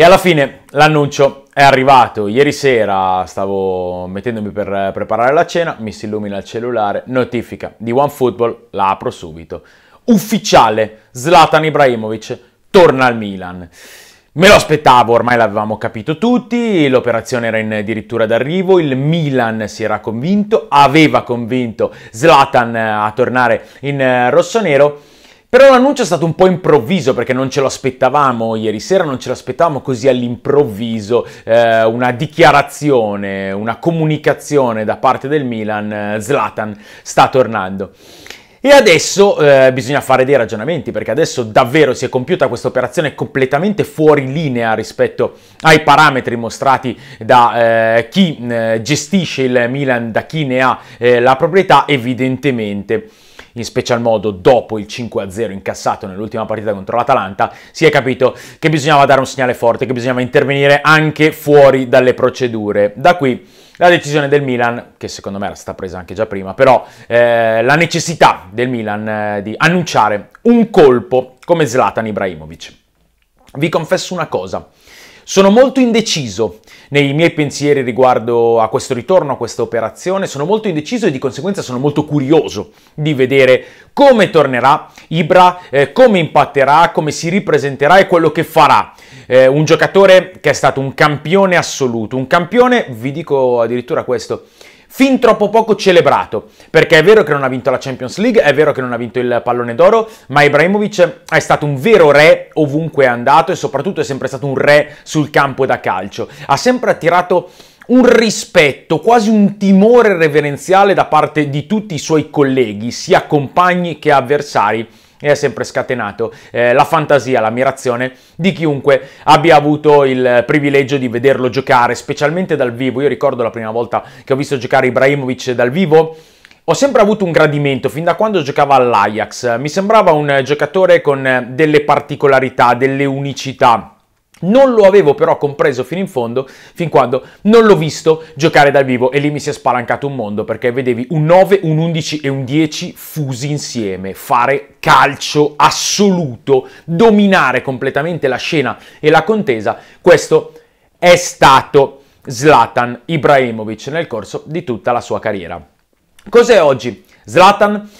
E alla fine l'annuncio è arrivato. Ieri sera stavo mettendomi per preparare la cena, mi si illumina il cellulare, notifica di OneFootball, la apro subito. Ufficiale, Zlatan Ibrahimovic torna al Milan. Me lo aspettavo, ormai l'avevamo capito tutti, l'operazione era in addirittura d'arrivo, il Milan si era convinto, aveva convinto Zlatan a tornare in eh, rossonero però l'annuncio è stato un po' improvviso perché non ce lo aspettavamo ieri sera, non ce l'aspettavamo così all'improvviso, eh, una dichiarazione, una comunicazione da parte del Milan, eh, Zlatan sta tornando. E adesso eh, bisogna fare dei ragionamenti perché adesso davvero si è compiuta questa operazione completamente fuori linea rispetto ai parametri mostrati da eh, chi eh, gestisce il Milan, da chi ne ha eh, la proprietà evidentemente in special modo dopo il 5-0 incassato nell'ultima partita contro l'Atalanta, si è capito che bisognava dare un segnale forte, che bisognava intervenire anche fuori dalle procedure. Da qui la decisione del Milan, che secondo me era stata presa anche già prima, però eh, la necessità del Milan eh, di annunciare un colpo come Zlatan Ibrahimovic. Vi confesso una cosa, sono molto indeciso nei miei pensieri riguardo a questo ritorno, a questa operazione, sono molto indeciso e di conseguenza sono molto curioso di vedere come tornerà Ibra, eh, come impatterà, come si ripresenterà e quello che farà. Eh, un giocatore che è stato un campione assoluto, un campione, vi dico addirittura questo, fin troppo poco celebrato, perché è vero che non ha vinto la Champions League, è vero che non ha vinto il pallone d'oro, ma Ibrahimovic è stato un vero re ovunque è andato e soprattutto è sempre stato un re sul campo da calcio. Ha sempre attirato un rispetto, quasi un timore reverenziale da parte di tutti i suoi colleghi, sia compagni che avversari e ha sempre scatenato eh, la fantasia, l'ammirazione di chiunque abbia avuto il privilegio di vederlo giocare, specialmente dal vivo. Io ricordo la prima volta che ho visto giocare Ibrahimovic dal vivo. Ho sempre avuto un gradimento fin da quando giocava all'Ajax. Mi sembrava un giocatore con delle particolarità, delle unicità non lo avevo però compreso fino in fondo, fin quando non l'ho visto giocare dal vivo e lì mi si è spalancato un mondo perché vedevi un 9, un 11 e un 10 fusi insieme, fare calcio assoluto, dominare completamente la scena e la contesa. Questo è stato Zlatan Ibrahimovic nel corso di tutta la sua carriera. Cos'è oggi Zlatan?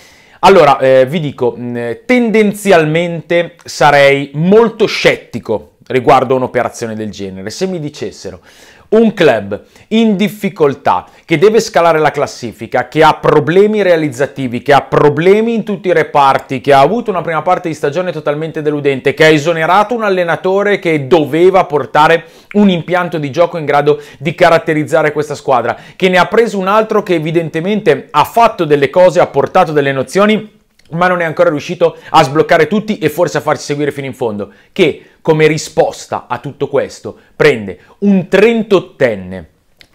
Allora, eh, vi dico, mm, tendenzialmente sarei molto scettico riguardo a un'operazione del genere. Se mi dicessero un club in difficoltà che deve scalare la classifica, che ha problemi realizzativi, che ha problemi in tutti i reparti, che ha avuto una prima parte di stagione totalmente deludente, che ha esonerato un allenatore che doveva portare un impianto di gioco in grado di caratterizzare questa squadra, che ne ha preso un altro che evidentemente ha fatto delle cose, ha portato delle nozioni ma non è ancora riuscito a sbloccare tutti e forse a farsi seguire fino in fondo, che come risposta a tutto questo prende un 38enne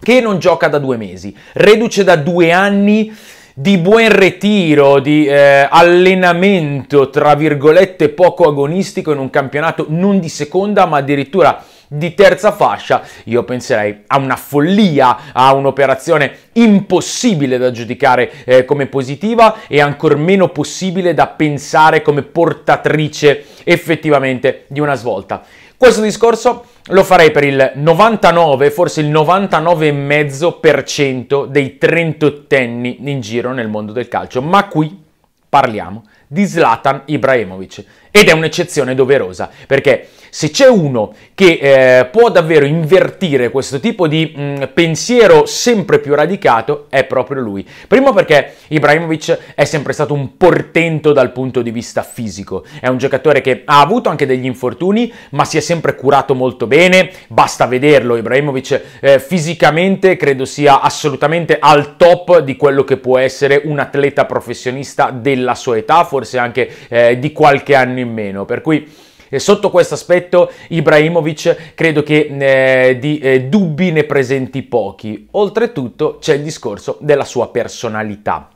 che non gioca da due mesi, reduce da due anni di buon ritiro, di eh, allenamento, tra virgolette, poco agonistico in un campionato non di seconda, ma addirittura di terza fascia, io penserei a una follia, a un'operazione impossibile da giudicare eh, come positiva e ancor meno possibile da pensare come portatrice effettivamente di una svolta. Questo discorso lo farei per il 99, forse il 99,5% dei 38 trentottenni in giro nel mondo del calcio, ma qui parliamo di Zlatan Ibrahimovic. Ed è un'eccezione doverosa, perché se c'è uno che eh, può davvero invertire questo tipo di mh, mm, pensiero sempre più radicato, è proprio lui. Primo perché Ibrahimovic è sempre stato un portento dal punto di vista fisico. È un giocatore che ha avuto anche degli infortuni, ma si è sempre curato molto bene. Basta vederlo, Ibrahimovic eh, fisicamente credo sia assolutamente al top di quello che può essere un atleta professionista della sua età forse anche eh, di qualche anno in meno. Per cui eh, sotto questo aspetto Ibrahimovic credo che eh, di eh, dubbi ne presenti pochi. Oltretutto c'è il discorso della sua personalità.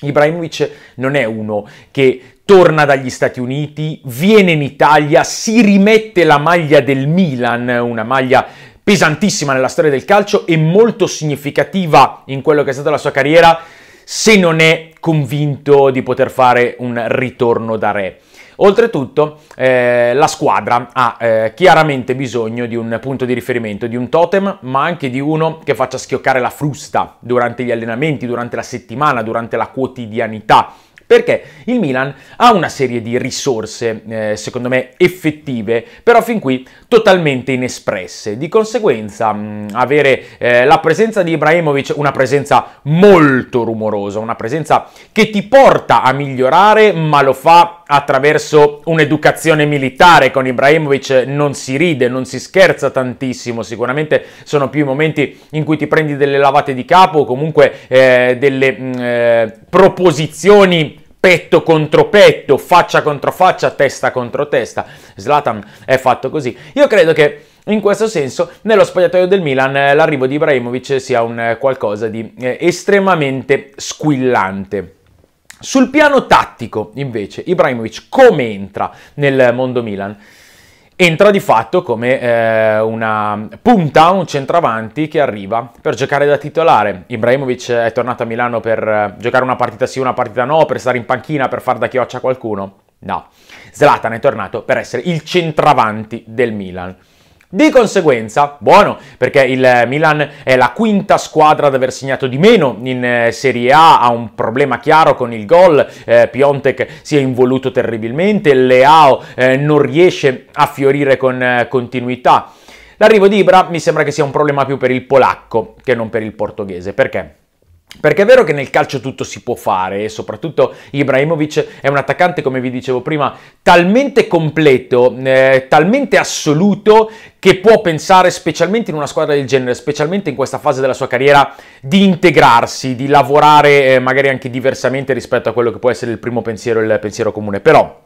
Ibrahimovic non è uno che torna dagli Stati Uniti, viene in Italia, si rimette la maglia del Milan, una maglia pesantissima nella storia del calcio e molto significativa in quello che è stata la sua carriera, se non è convinto di poter fare un ritorno da re. Oltretutto eh, la squadra ha eh, chiaramente bisogno di un punto di riferimento, di un totem, ma anche di uno che faccia schioccare la frusta durante gli allenamenti, durante la settimana, durante la quotidianità perché il Milan ha una serie di risorse, eh, secondo me, effettive, però fin qui totalmente inespresse. Di conseguenza, mh, mm, avere eh, la presenza di Ibrahimovic, una presenza molto rumorosa, una presenza che ti porta a migliorare, ma lo fa attraverso un'educazione militare. Con Ibrahimovic non si ride, non si scherza tantissimo. Sicuramente sono più i momenti in cui ti prendi delle lavate di capo o comunque eh, delle mh, mm, eh, proposizioni petto contro petto, faccia contro faccia, testa contro testa. Slatan è fatto così. Io credo che in questo senso, nello spogliatoio del Milan, eh, l'arrivo di Ibrahimovic sia un eh, qualcosa di estremamente squillante. Sul piano tattico, invece, Ibrahimovic come entra nel mondo Milan? entra di fatto come eh, una punta, un centravanti che arriva per giocare da titolare. Ibrahimovic è tornato a Milano per eh, giocare una partita sì, una partita no, per stare in panchina, per far da chioccia a qualcuno. No, Zlatan è tornato per essere il centravanti del Milan. Di conseguenza, buono, perché il Milan è la quinta squadra ad aver segnato di meno in eh, Serie A, ha un problema chiaro con il gol, eh, Piontek si è involuto terribilmente, Leao eh, non riesce a fiorire con eh, continuità. L'arrivo di Ibra mi sembra che sia un problema più per il polacco che non per il portoghese, perché? Perché è vero che nel calcio tutto si può fare e soprattutto Ibrahimovic è un attaccante, come vi dicevo prima, talmente completo, eh, talmente assoluto che può pensare, specialmente in una squadra del genere, specialmente in questa fase della sua carriera, di integrarsi, di lavorare eh, magari anche diversamente rispetto a quello che può essere il primo pensiero, il pensiero comune. Però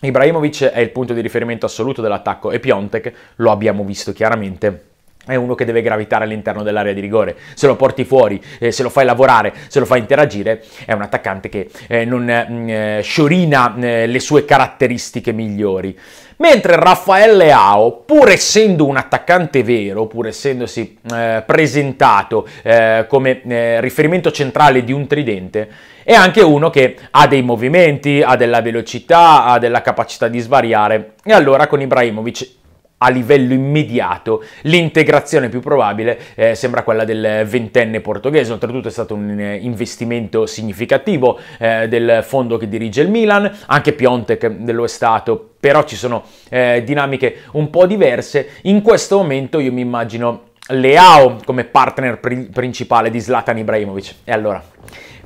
Ibrahimovic è il punto di riferimento assoluto dell'attacco e Piontek lo abbiamo visto chiaramente è uno che deve gravitare all'interno dell'area di rigore. Se lo porti fuori, eh, se lo fai lavorare, se lo fai interagire, è un attaccante che eh, non mm, eh, sciorina eh, le sue caratteristiche migliori. Mentre Raffaele Ao, pur essendo un attaccante vero, pur essendosi eh, presentato eh, come riferimento centrale di un tridente, è anche uno che ha dei movimenti, ha della velocità, ha della capacità di svariare. E allora con Ibrahimovic a livello immediato l'integrazione più probabile eh, sembra quella del ventenne portoghese, oltretutto è stato un eh, investimento significativo eh, del fondo che dirige il Milan, anche Piontek lo è stato, però ci sono eh, dinamiche un po' diverse. In questo momento io mi immagino Leao come partner pri- principale di Zlatan Ibrahimovic. E allora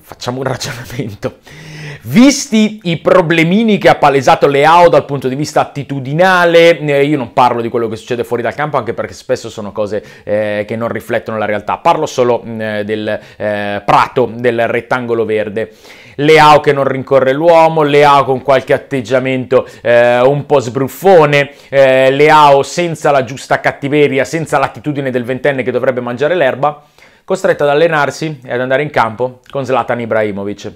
facciamo un ragionamento. Visti i problemini che ha palesato Leao dal punto di vista attitudinale, eh, io non parlo di quello che succede fuori dal campo, anche perché spesso sono cose eh, che non riflettono la realtà. Parlo solo mh, mm, eh, del eh, prato, del rettangolo verde. Leao che non rincorre l'uomo, Leao con qualche atteggiamento eh, un po' sbruffone, eh, Leao senza la giusta cattiveria, senza l'attitudine del ventenne che dovrebbe mangiare l'erba, costretto ad allenarsi e ad andare in campo con Zlatan Ibrahimovic.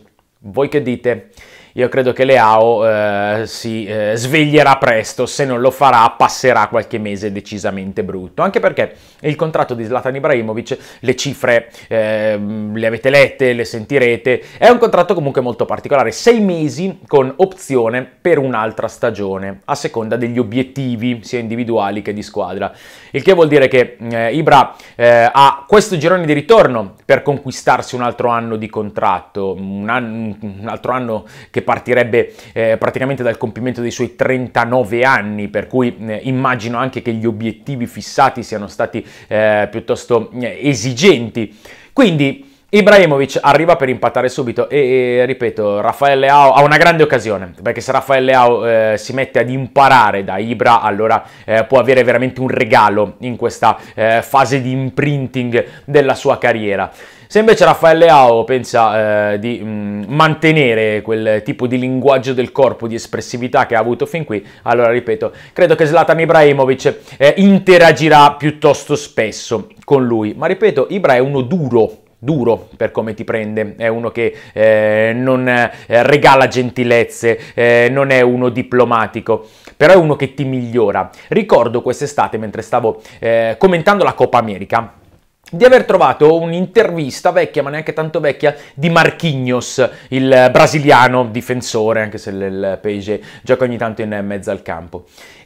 Voi che dite? io credo che Leao eh, si eh, sveglierà presto, se non lo farà passerà qualche mese decisamente brutto, anche perché il contratto di Zlatan Ibrahimovic, le cifre eh, le avete lette, le sentirete, è un contratto comunque molto particolare, sei mesi con opzione per un'altra stagione, a seconda degli obiettivi sia individuali che di squadra, il che vuol dire che eh, Ibra eh, ha questo girone di ritorno per conquistarsi un altro anno di contratto, un, anno, un altro anno che partirebbe eh, praticamente dal compimento dei suoi 39 anni, per cui eh, immagino anche che gli obiettivi fissati siano stati eh, piuttosto eh, esigenti. Quindi Ibrahimovic arriva per impattare subito e, e ripeto, Raffaele Leao ha una grande occasione, perché se Raffaele Leao eh, si mette ad imparare da Ibra, allora eh, può avere veramente un regalo in questa eh, fase di imprinting della sua carriera. Se invece Raffaele Ao pensa eh, di mh, mm, mantenere quel tipo di linguaggio del corpo, di espressività che ha avuto fin qui, allora ripeto, credo che Zlatan Ibrahimovic eh, interagirà piuttosto spesso con lui. Ma ripeto, Ibra è uno duro, duro per come ti prende, è uno che eh, non eh, regala gentilezze, eh, non è uno diplomatico, però è uno che ti migliora. Ricordo quest'estate mentre stavo eh, commentando la Coppa America, di aver trovato un'intervista vecchia, ma neanche tanto vecchia, di Marquinhos, il brasiliano difensore, anche se il Paige gioca ogni tanto in mezzo al campo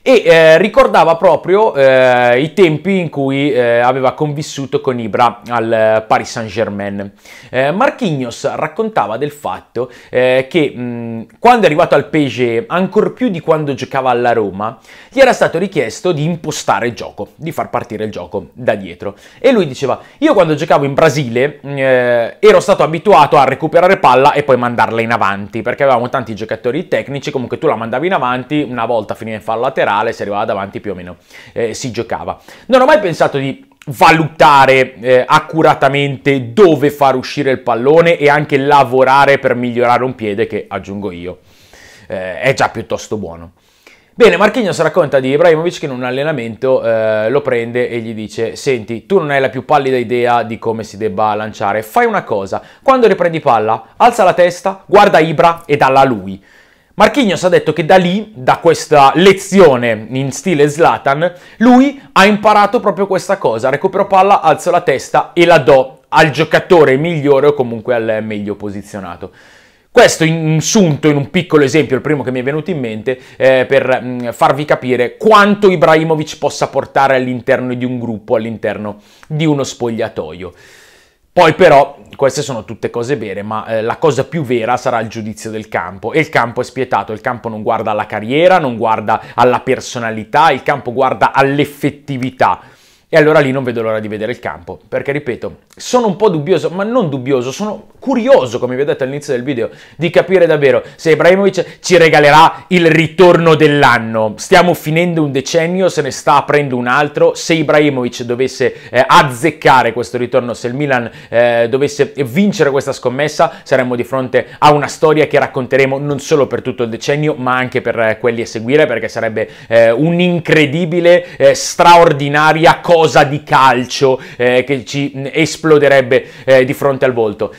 e eh, ricordava proprio eh, i tempi in cui eh, aveva convissuto con Ibra al eh, Paris Saint-Germain. Eh, Marquinhos raccontava del fatto eh, che mh, mm, quando è arrivato al PSG, ancor più di quando giocava alla Roma, gli era stato richiesto di impostare il gioco, di far partire il gioco da dietro. E lui diceva, io quando giocavo in Brasile mm, eh, ero stato abituato a recuperare palla e poi mandarla in avanti, perché avevamo tanti giocatori tecnici, comunque tu la mandavi in avanti, una volta finiva in fallo laterale, finale, si arrivava davanti più o meno, eh, si giocava. Non ho mai pensato di valutare eh, accuratamente dove far uscire il pallone e anche lavorare per migliorare un piede che, aggiungo io, eh, è già piuttosto buono. Bene, Marchignos racconta di Ibrahimovic che in un allenamento eh, lo prende e gli dice «Senti, tu non hai la più pallida idea di come si debba lanciare, fai una cosa, quando riprendi palla, alza la testa, guarda Ibra e dalla a lui». Marchignos ha detto che da lì, da questa lezione in stile Slatan, lui ha imparato proprio questa cosa, recupero palla, alzo la testa e la do al giocatore migliore o comunque al meglio posizionato. Questo insunto in un piccolo esempio, il primo che mi è venuto in mente, eh, per mh, mm, farvi capire quanto Ibrahimovic possa portare all'interno di un gruppo, all'interno di uno spogliatoio. Poi però queste sono tutte cose vere, ma eh, la cosa più vera sarà il giudizio del campo. E il campo è spietato, il campo non guarda alla carriera, non guarda alla personalità, il campo guarda all'effettività. E allora lì non vedo l'ora di vedere il campo, perché ripeto, sono un po' dubbioso, ma non dubbioso, sono curioso, come vi ho detto all'inizio del video, di capire davvero se Ibrahimovic ci regalerà il ritorno dell'anno. Stiamo finendo un decennio, se ne sta aprendo un altro, se Ibrahimovic dovesse eh, azzeccare questo ritorno, se il Milan eh, dovesse vincere questa scommessa, saremmo di fronte a una storia che racconteremo non solo per tutto il decennio, ma anche per eh, quelli a seguire, perché sarebbe eh, un'incredibile, eh, straordinaria cosa cosa di calcio eh, che ci mm, esploderebbe eh, di fronte al volto.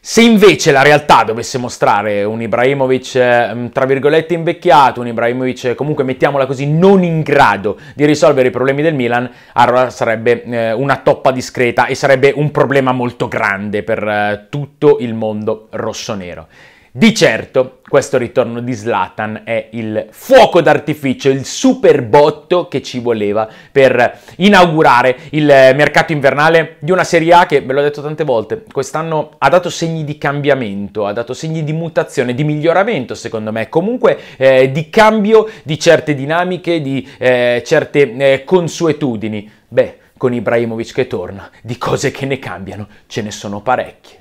Se invece la realtà dovesse mostrare un Ibrahimovic, eh, mm, tra virgolette, invecchiato, un Ibrahimovic eh, comunque, mettiamola così, non in grado di risolvere i problemi del Milan, allora sarebbe eh, una toppa discreta e sarebbe un problema molto grande per tutto il mondo rossonero. Di certo, questo ritorno di Zlatan è il fuoco d'artificio, il super botto che ci voleva per inaugurare il mercato invernale di una Serie A che, ve l'ho detto tante volte, quest'anno ha dato segni di cambiamento, ha dato segni di mutazione, di miglioramento secondo me, comunque eh, di cambio di certe dinamiche, di eh, certe eh, consuetudini. Beh, con Ibrahimovic che torna, di cose che ne cambiano, ce ne sono parecchie.